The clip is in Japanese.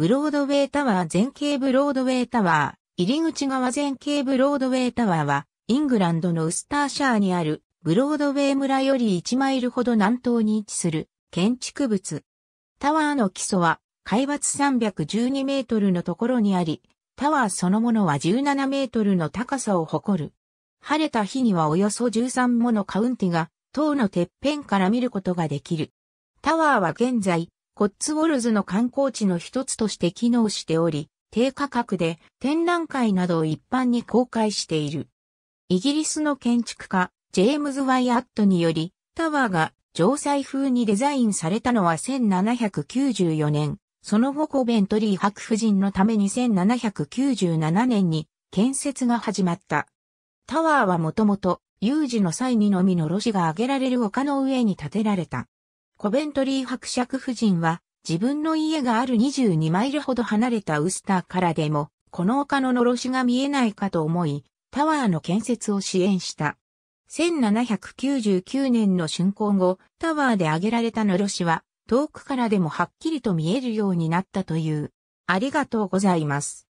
ブロードウェイタワー全景ブロードウェイタワー、入り口側全景ブロードウェイタワーは、イングランドのウスターシャーにある、ブロードウェイ村より1マイルほど南東に位置する、建築物。タワーの基礎は、海抜312メートルのところにあり、タワーそのものは17メートルの高さを誇る。晴れた日にはおよそ13ものカウンティが、塔のてっぺんから見ることができる。タワーは現在、コッツウォルズの観光地の一つとして機能しており、低価格で展覧会などを一般に公開している。イギリスの建築家、ジェームズ・ワイアットにより、タワーが城塞風にデザインされたのは1794年、その後コベントリー博夫人のために1797年に建設が始まった。タワーはもともと、有事の際にのみのろしが挙げられる丘の上に建てられた。コベントリー伯爵夫人は、自分の家がある22マイルほど離れたウスターからでも、この丘ののろしが見えないかと思い、タワーの建設を支援した。1799年の竣工後、タワーで挙げられたのろしは、遠くからでもはっきりと見えるようになったという。ありがとうございます。